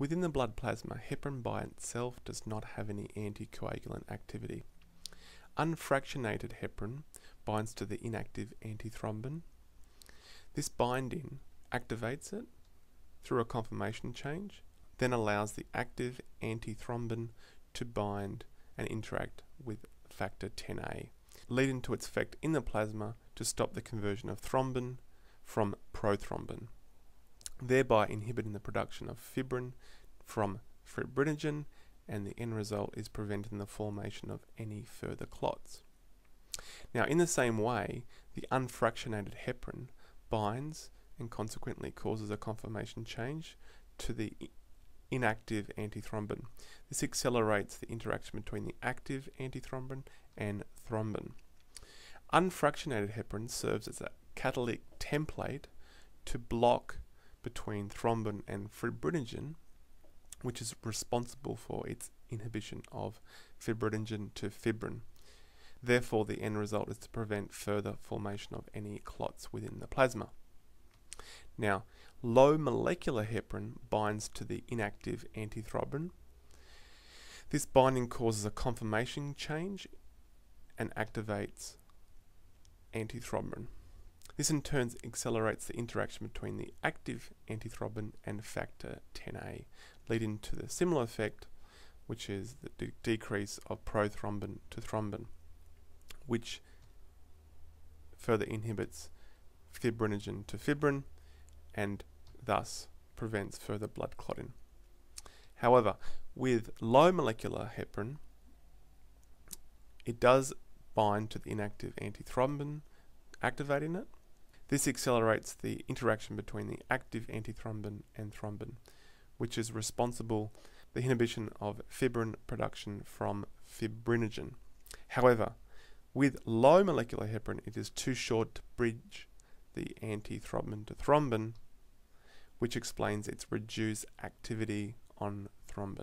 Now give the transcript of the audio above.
Within the blood plasma, heparin by itself does not have any anticoagulant activity. Unfractionated heparin binds to the inactive antithrombin. This binding activates it through a conformation change, then allows the active antithrombin to bind and interact with factor 10A, leading to its effect in the plasma to stop the conversion of thrombin from prothrombin thereby inhibiting the production of fibrin from fibrinogen and the end result is preventing the formation of any further clots. Now in the same way, the unfractionated heparin binds and consequently causes a conformation change to the inactive antithrombin. This accelerates the interaction between the active antithrombin and thrombin. Unfractionated heparin serves as a catalytic template to block between thrombin and fibrinogen, which is responsible for its inhibition of fibrinogen to fibrin. Therefore, the end result is to prevent further formation of any clots within the plasma. Now, low molecular heparin binds to the inactive antithrombin. This binding causes a conformation change and activates antithrombin. This in turn accelerates the interaction between the active antithrombin and factor 10A, leading to the similar effect, which is the de decrease of prothrombin to thrombin, which further inhibits fibrinogen to fibrin and thus prevents further blood clotting. However, with low molecular heparin, it does bind to the inactive antithrombin, activating it, this accelerates the interaction between the active antithrombin and thrombin, which is responsible the inhibition of fibrin production from fibrinogen. However, with low molecular heparin, it is too short to bridge the antithrombin to thrombin, which explains its reduced activity on thrombin.